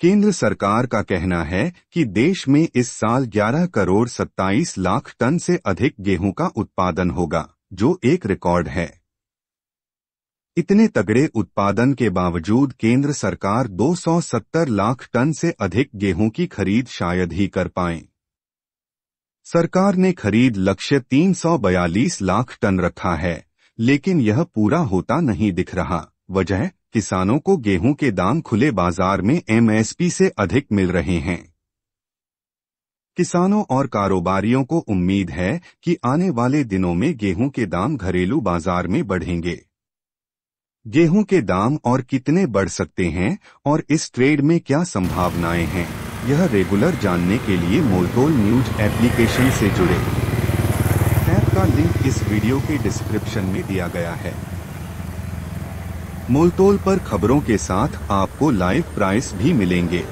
केंद्र सरकार का कहना है कि देश में इस साल 11 करोड़ 27 लाख टन से अधिक गेहूं का उत्पादन होगा जो एक रिकॉर्ड है इतने तगड़े उत्पादन के बावजूद केंद्र सरकार 270 लाख टन से अधिक गेहूं की खरीद शायद ही कर पाए सरकार ने खरीद लक्ष्य 342 लाख टन रखा है लेकिन यह पूरा होता नहीं दिख रहा वजह किसानों को गेहूं के दाम खुले बाजार में एमएसपी से अधिक मिल रहे हैं किसानों और कारोबारियों को उम्मीद है कि आने वाले दिनों में गेहूं के दाम घरेलू बाजार में बढ़ेंगे गेहूं के दाम और कितने बढ़ सकते हैं और इस ट्रेड में क्या संभावनाएं हैं यह रेगुलर जानने के लिए मोलटोल न्यूज एप्लीकेशन से जुड़े ऐप का लिंक इस वीडियो के डिस्क्रिप्शन में दिया गया है मोलतोल पर खबरों के साथ आपको लाइव प्राइस भी मिलेंगे